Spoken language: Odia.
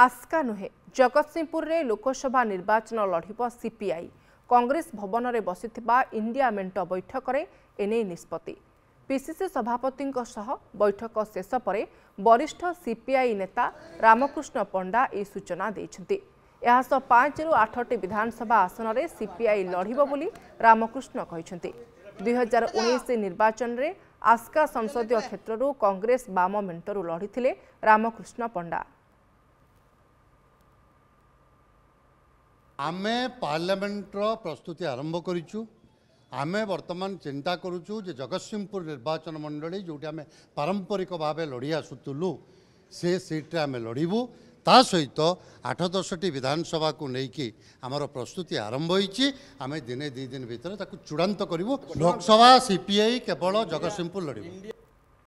ଆସ୍କା ନୁହେଁ ଜଗତସିଂହପୁରରେ ଲୋକସଭା ନିର୍ବାଚନ ଲଢ଼ିବ ସିପିଆଇ କଂଗ୍ରେସ ଭବନରେ ବସିଥିବା ଇଣ୍ଡିଆ ମେଣ୍ଟ ବୈଠକରେ ଏନେଇ ନିଷ୍ପତ୍ତି ପିସିସି ସଭାପତିଙ୍କ ସହ ବୈଠକ ଶେଷ ପରେ ବରିଷ୍ଠ ସିପିଆଇ ନେତା ରାମକୃଷ୍ଣ ପଣ୍ଡା ଏହି ସୂଚନା ଦେଇଛନ୍ତି ଏହାସହ ପାଞ୍ଚରୁ ଆଠଟି ବିଧାନସଭା ଆସନରେ ସିପିଆଇ ଲଢ଼ିବ ବୋଲି ରାମକୃଷ୍ଣ କହିଛନ୍ତି ଦୁଇହଜାର ଉଣେଇଶ ନିର୍ବାଚନରେ ଆସ୍କା ସଂସଦୀୟ କ୍ଷେତ୍ରରୁ କଂଗ୍ରେସ ବାମ ମେଣ୍ଟରୁ ଲଢ଼ିଥିଲେ ରାମକୃଷ୍ଣ ପଣ୍ଡା ଆମେ ପାର୍ଲାମେଣ୍ଟର ପ୍ରସ୍ତୁତି ଆରମ୍ଭ କରିଛୁ ଆମେ ବର୍ତ୍ତମାନ ଚିନ୍ତା କରୁଛୁ ଯେ ଜଗତସିଂହପୁର ନିର୍ବାଚନ ମଣ୍ଡଳୀ ଯେଉଁଠି ଆମେ ପାରମ୍ପରିକ ଭାବେ ଲଢ଼ି ଆସୁଥିଲୁ ସେ ସିଟ୍ରେ ଆମେ ଲଢ଼ିବୁ ତା ସହିତ ଆଠ ଦଶଟି ବିଧାନସଭାକୁ ନେଇକି ଆମର ପ୍ରସ୍ତୁତି ଆରମ୍ଭ ହୋଇଛି ଆମେ ଦିନେ ଦୁଇ ଦିନ ଭିତରେ ତାକୁ ଚୂଡ଼ାନ୍ତ କରିବୁ ଲୋକସଭା ସିପିଆଇ କେବଳ ଜଗତସିଂହପୁର ଲଢ଼ିବୁ